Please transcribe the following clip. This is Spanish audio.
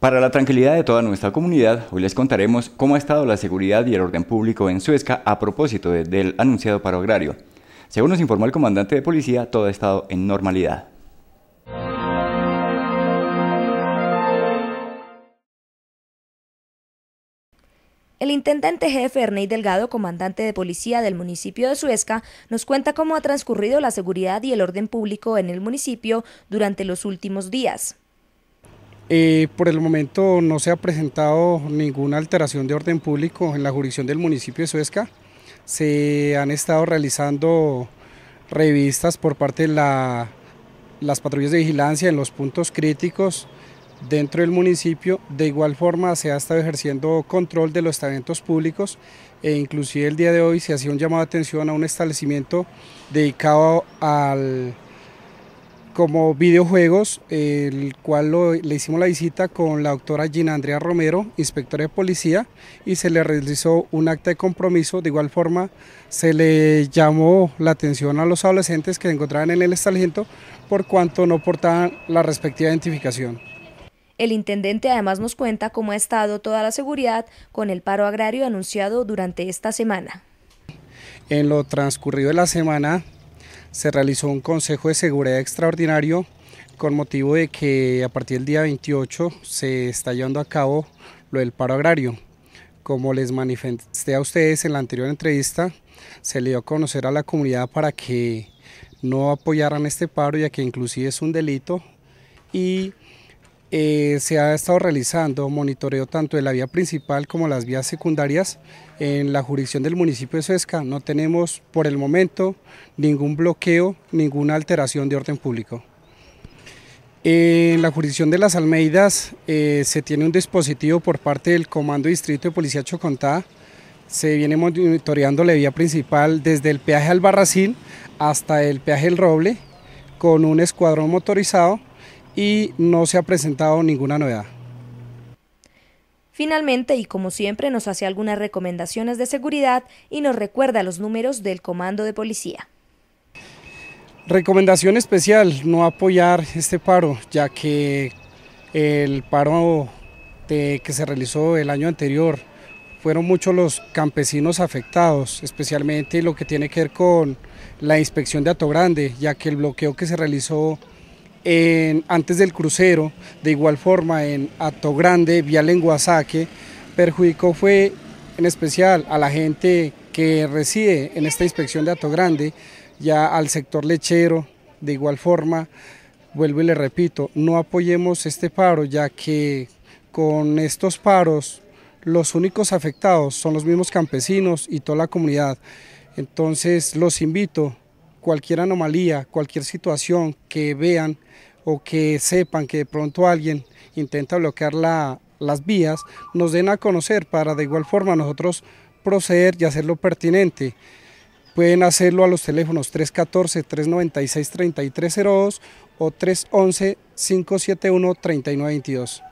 Para la tranquilidad de toda nuestra comunidad, hoy les contaremos cómo ha estado la seguridad y el orden público en Suezca a propósito del anunciado paro agrario. Según nos informó el comandante de policía, todo ha estado en normalidad. El intendente jefe Ernei Delgado, comandante de policía del municipio de Suezca, nos cuenta cómo ha transcurrido la seguridad y el orden público en el municipio durante los últimos días. Eh, por el momento no se ha presentado ninguna alteración de orden público en la jurisdicción del municipio de Suezca. Se han estado realizando revistas por parte de las patrullas de vigilancia en los puntos críticos dentro del municipio. De igual forma se ha estado ejerciendo control de los estamentos públicos e inclusive el día de hoy se hacía un llamado de atención a un establecimiento dedicado al como videojuegos, el cual le hicimos la visita con la doctora Gina Andrea Romero, inspectora de policía, y se le realizó un acta de compromiso. De igual forma, se le llamó la atención a los adolescentes que se encontraban en el establecimiento por cuanto no portaban la respectiva identificación. El intendente además nos cuenta cómo ha estado toda la seguridad con el paro agrario anunciado durante esta semana. En lo transcurrido de la semana se realizó un Consejo de Seguridad Extraordinario con motivo de que a partir del día 28 se está llevando a cabo lo del paro agrario. Como les manifesté a ustedes en la anterior entrevista, se le dio a conocer a la comunidad para que no apoyaran este paro ya que inclusive es un delito y eh, se ha estado realizando monitoreo tanto de la vía principal como las vías secundarias en la jurisdicción del municipio de Suesca. No tenemos por el momento ningún bloqueo, ninguna alteración de orden público. En la jurisdicción de las Almeidas eh, se tiene un dispositivo por parte del Comando Distrito de Policía Chocontá. Se viene monitoreando la vía principal desde el peaje al hasta el peaje El Roble con un escuadrón motorizado y no se ha presentado ninguna novedad. Finalmente, y como siempre, nos hace algunas recomendaciones de seguridad y nos recuerda los números del Comando de Policía. Recomendación especial, no apoyar este paro, ya que el paro que se realizó el año anterior fueron muchos los campesinos afectados, especialmente lo que tiene que ver con la inspección de ato Grande, ya que el bloqueo que se realizó antes del crucero, de igual forma en Ato Grande, vía Lenguasaque, perjudicó fue en especial a la gente que reside en esta inspección de Ato Grande, ya al sector lechero, de igual forma, vuelvo y le repito, no apoyemos este paro, ya que con estos paros los únicos afectados son los mismos campesinos y toda la comunidad. Entonces los invito cualquier anomalía, cualquier situación que vean o que sepan que de pronto alguien intenta bloquear las vías, nos den a conocer para de igual forma nosotros proceder y hacerlo pertinente. Pueden hacerlo a los teléfonos 314-396-3302 o 311-571-3922.